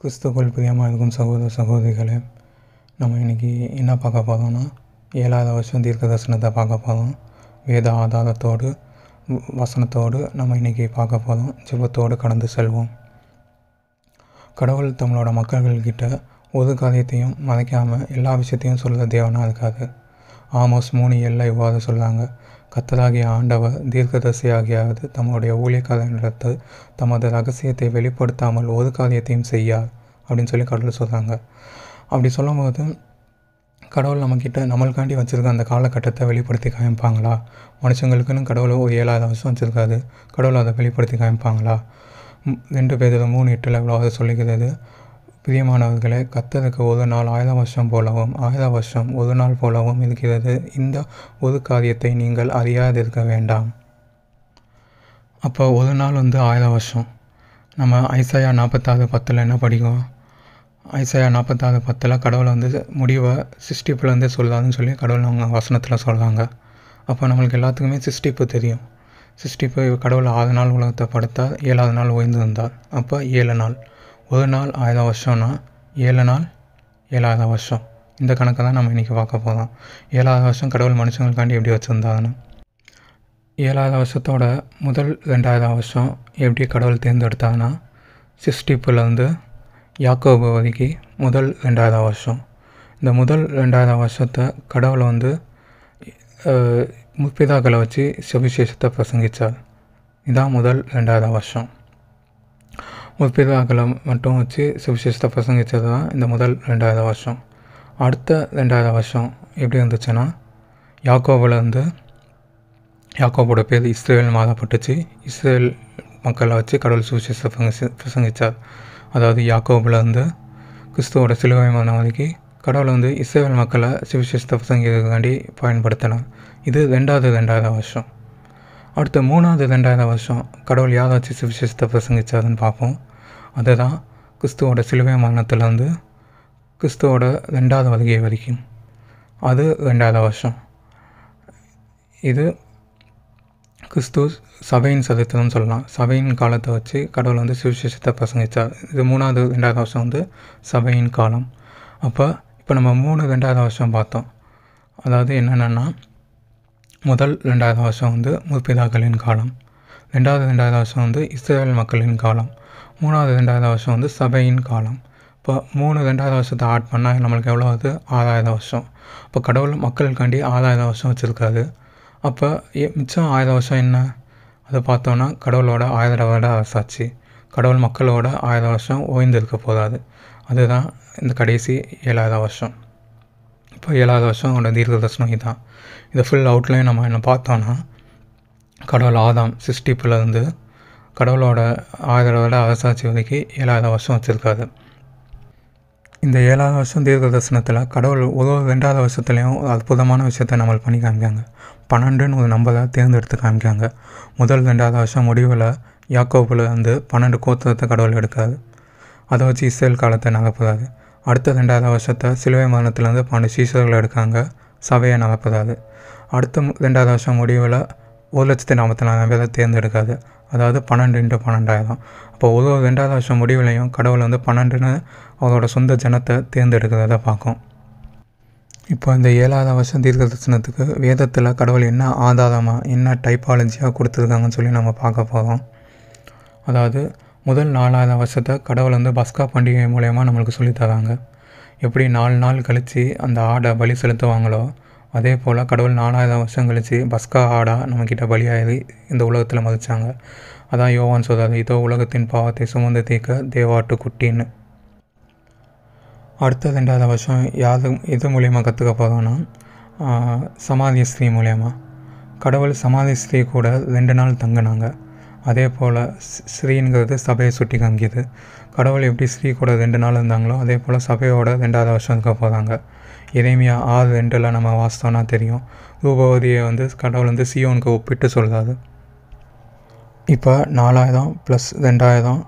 கிறிஸ்துக்குள் பிரியமாக இருக்கும் சகோதர சகோதரிகளே நம்ம இன்றைக்கி என்ன பார்க்க போகிறோம்னா ஏழாவது வருஷம் தீர்க்க தரிசனத்தை பார்க்க போகிறோம் வேத ஆதாரத்தோடு வசனத்தோடு நம்ம இன்றைக்கி பார்க்க போகிறோம் ஜிபத்தோடு கடந்து செல்வோம் கடவுள் நம்மளோட மக்கள்கிட்ட ஒரு காரியத்தையும் மறைக்காமல் எல்லா விஷயத்தையும் சொல்கிற தேவனாக இருக்காது ஆமோஸ் மூணு எல்லாம் இவ்வாறு சொல்கிறாங்க கத்தராகிய ஆண்டவர் தீர்க்கதரிசியாகியாவது தம்முடைய ஊழியக்காரர்களிடத்தில் தமது ரகசியத்தை வெளிப்படுத்தாமல் ஒரு காரியத்தையும் செய்யார் அப்படின்னு சொல்லி கடவுள் சொல்கிறாங்க அப்படி சொல்லும்போது கடவுள் நம்மக்கிட்ட நம்மளுக்காண்டி வச்சுருக்க அந்த காலகட்டத்தை வெளிப்படுத்தி காமிப்பாங்களா மனுஷங்களுக்குன்னு கடவுள் ஒரு ஏழாவது வருஷம் வச்சுருக்காது கடவுள் அதை வெளிப்படுத்தி காமிப்பாங்களா ரெண்டு பேரில் மூணு எட்டு எவ்வளோ அதை சொல்லிக்கிறது பிரியமானவர்களே கத்தருக்கு ஒரு நாள் ஆயுத வருஷம் போலவும் ஆயுத வருஷம் ஒரு நாள் போலவும் இருக்கிறது இந்த ஒரு காரியத்தை நீங்கள் அறியாதிருக்க வேண்டாம் அப்போ ஒரு நாள் வந்து ஆயுத வருஷம் நம்ம ஐசையா நாற்பத்தாறு பத்தில் என்ன படிக்கும் ஐசையா நாற்பத்தாறு பத்தில் கடவுளை வந்து முடிவை சிஸ்டிப்பில் வந்து சொல்லாதுன்னு சொல்லி கடவுள் அவங்க வசனத்தில் சொல்கிறாங்க அப்போ நம்மளுக்கு எல்லாத்துக்குமே சிஸ்டிப்பு தெரியும் சிஸ்டிப்பு கடவுள் ஆறு நாள் உலகத்தை படுத்தால் ஏழாவது நாள் ஓய்ந்து வந்தால் அப்போ ஏழு நாள் ஒரு நாள் ஆயிரம் வருஷம்னா ஏழு நாள் ஏழாயிரம் வருஷம் இந்த கணக்கை தான் நம்ம இன்றைக்கி பார்க்க போகிறோம் ஏழாயிரம் வருஷம் கடவுள் மனுஷங்களுக்காண்டி எப்படி வச்சுருந்தாங்கன்னா ஏழாயிரம் வருஷத்தோட முதல் ரெண்டாயிரம் வருஷம் எப்படி கடவுள் தேர்ந்தெடுத்தாங்கன்னா சிஸ்டிப்புலேருந்து யாக்கோபு வரைக்கும் முதல் ரெண்டாயிரம் வருஷம் இந்த முதல் ரெண்டாயிரம் வருஷத்தை கடவுளை வந்து முப்பிதாக்களை வச்சு சுவிசேஷத்தை பிரசங்கித்தார் இதான் முதல் ரெண்டாயிரம் வருஷம் முற்பிரிவாக்களை மட்டும் வச்சு சுவிசேஷத்தை பிரசங்கித்தது தான் இந்த முதல் ரெண்டாவது வருஷம் அடுத்த ரெண்டாவது வருஷம் எப்படி இருந்துச்சுன்னா வந்து யாக்கோவோட பேர் இஸ்ரேல் மாறப்பட்டுச்சு இஸ்ரேல் மக்களை வச்சு கடவுள் சுவிசேஷத்தை பிரசங்கி பிரசங்கித்தார் அதாவது வந்து கிறிஸ்துவோட சிலுவை மரணம் வரைக்கும் கடவுளை வந்து இஸ்ரேல் மக்களை சுவிசேஷத்தை பிரசங்கிக்கிறதுக்காண்டி பயன்படுத்தினார் இது ரெண்டாவது ரெண்டாவது வருஷம் அடுத்த மூணாவது ரெண்டாயிரம் வருஷம் கடவுள் யாராச்சும் விசேஷத்தை பிரசங்கிச்சாருன்னு பார்ப்போம் அதுதான் கிறிஸ்துவோட சிலுவை மரணத்துலேருந்து கிறிஸ்துவோட ரெண்டாவது வருகை வரைக்கும் அது ரெண்டாவது வருஷம் இது கிறிஸ்து சபையின் சரித்திரம்னு சொல்லலாம் சபையின் காலத்தை வச்சு கடவுள் வந்து சுவிசேஷத்தை பிரசங்கித்தார் இது மூணாவது ரெண்டாவது வருஷம் வந்து சபையின் காலம் அப்போ இப்போ நம்ம மூணு ரெண்டாவது வருஷம் பார்த்தோம் அதாவது என்னென்னா முதல் ரெண்டாவது வருஷம் வந்து முற்பிதாக்களின் காலம் ரெண்டாவது ரெண்டாவது வருஷம் வந்து இஸ்ரேல் மக்களின் காலம் மூணாவது ரெண்டாவது வருஷம் வந்து சபையின் காலம் இப்போ மூணு ரெண்டாவது வருஷத்தை ஆட் பண்ணால் நம்மளுக்கு எவ்வளோ வருது ஆறாயிரம் வருஷம் இப்போ கடவுள் மக்களுக்காண்டி ஆறாயிரம் வருஷம் வச்சுருக்காரு அப்போ மிச்சம் ஆயிரம் வருஷம் என்ன அதை பார்த்தோன்னா கடவுளோட ஆயிரம் வருட அரசாட்சி கடவுள் மக்களோட ஆயிரம் வருஷம் ஓய்ந்திருக்க போதாது அதுதான் இந்த கடைசி ஏழாயிரம் வருஷம் இப்போ ஏழாவது வருஷம் அவனோட தீர்க்க தர்சனம் இதுதான் இதை ஃபுல் அவுட்லைன் நம்ம என்ன பார்த்தோன்னா கடவுள் ஆதாம் சிஸ்டிப்புலேருந்து கடவுளோட ஆதரவோட அரசாட்சி வரைக்கும் ஏழாவது வருஷம் வச்சுருக்காரு இந்த ஏழாவது வருஷம் தீர்க்க தரிசனத்தில் கடவுள் ஒரு ரெண்டாவது வருஷத்துலேயும் அற்புதமான விஷயத்த நம்மளுக்கு பண்ணி காமிக்காங்க பன்னெண்டுன்னு ஒரு நம்பரை தேர்ந்தெடுத்து காமிக்காங்க முதல் ரெண்டாவது வருஷம் முடிவில் யாக்கோப்பில் வந்து பன்னெண்டு கோத்திரத்தை கடவுள் எடுக்காது அதை வச்சு இஸ்ரேல் காலத்தை நடப்புறாரு அடுத்த ரெண்டாவது வருஷத்தை சிலுவை மரணத்துலேருந்து பன்னெண்டு சீசர்களை எடுக்காங்க சபையை நடப்பதாது அடுத்த ரெண்டாவது வருஷம் முடிவில் ஒரு லட்சத்தி நாற்பத்தி நாலாயிரம் பேரை தேர்ந்தெடுக்காது அதாவது பன்னெண்டு இன்ட்டு பன்னெண்டாயிரம் அப்போ ஒரு ரெண்டாவது வருஷம் முடிவிலையும் கடவுள் வந்து பன்னெண்டுன்னு அவரோட சொந்த ஜனத்தை தேர்ந்தெடுக்கிறத பார்க்கும் இப்போ இந்த ஏழாவது வருஷம் தீர்க்க தரிசனத்துக்கு வேதத்தில் கடவுள் என்ன ஆதாரமாக என்ன டைப்பாலஜியாக கொடுத்துருக்காங்கன்னு சொல்லி நம்ம பார்க்க போகிறோம் அதாவது முதல் நாலாவது வருஷத்தை கடவுள் வந்து பஸ்கா பண்டிகை மூலயமா நம்மளுக்கு சொல்லித்தராங்க எப்படி நாலு நாள் கழித்து அந்த ஆடை பலி செலுத்துவாங்களோ அதே போல் கடவுள் நாலாயிரம் வருஷம் கழித்து பஸ்கா ஆடா நம்மக்கிட்ட பலியாகி இந்த உலகத்தில் மதித்தாங்க அதான் யோவான் சொல்கிறார் இதோ உலகத்தின் பாவத்தை சுமந்து தீர்க்க தேவாட்டு குட்டின்னு அடுத்த ரெண்டாவது வருஷம் யாரு இது மூலயமா கற்றுக்க போகிறோன்னா சமாதி ஸ்ரீ மூலயமா கடவுள் சமாதி ஸ்ரீ கூட ரெண்டு நாள் தங்கினாங்க அதே போல் ஸ்ரீங்கிறது சபையை சுட்டி காமிக்குது கடவுள் எப்படி ஸ்ரீ கூட ரெண்டு நாள் இருந்தாங்களோ அதே போல் சபையோட ரெண்டாவது வருஷத்துக்கு போகிறாங்க இறைமையாக ஆறு ரெண்டில் நம்ம வாசித்தோன்னா தெரியும் ரூபவதியை வந்து கடவுள் வந்து சியோனுக்கு ஒப்பிட்டு சொல்கிறாரு இப்போ நாலாயிரம் ப்ளஸ் ரெண்டாயிரம்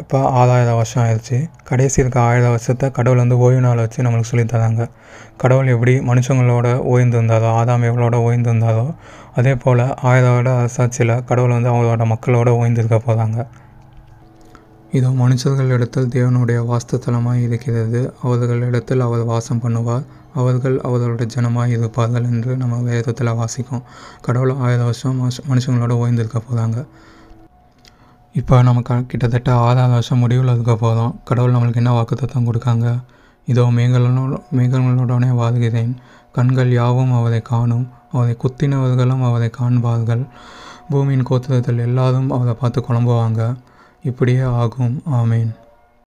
இப்போ ஆறாயிரம் வருஷம் ஆயிடுச்சு கடைசி இருக்க ஆயிரம் வருஷத்தை கடவுள் வந்து ஓய்வு நாள் வச்சு நம்மளுக்கு சொல்லித்தராங்க கடவுள் எப்படி மனுஷங்களோட ஓய்ந்திருந்தாரோ ஆதாம் எவ்வளோட ஓய்ந்திருந்தாரோ அதே போல் ஆயிரம் வருட அரசாட்சியில் கடவுள் வந்து அவங்களோட மக்களோட ஓய்ந்திருக்க போகிறாங்க இதோ இடத்தில் தேவனுடைய வாஸ்தலமாக இருக்கிறது அவர்கள் இடத்தில் அவர் வாசம் பண்ணுவார் அவர்கள் அவர்களோட ஜனமாக இருப்பார்கள் என்று நம்ம வேதத்தில் வாசிக்கும் கடவுள் ஆயிரம் வருஷம் மனுஷங்களோட ஓய்ந்திருக்க போகிறாங்க இப்போ நமக்கு கிட்டத்தட்ட ஆறாவது வருஷம் முடிவில் இருக்க போதும் கடவுள் நம்மளுக்கு என்ன வாக்குத்தம் கொடுக்காங்க இதோ மேகங்களோட மேகங்களோடனே வாழ்கிறேன் கண்கள் யாவும் அவரை காணும் அவரை குத்தினவர்களும் அவரை காண்பார்கள் பூமியின் கோத்திரத்தில் எல்லாரும் அவரை பார்த்து குழம்புவாங்க இப்படியே ஆகும் ஆமீன்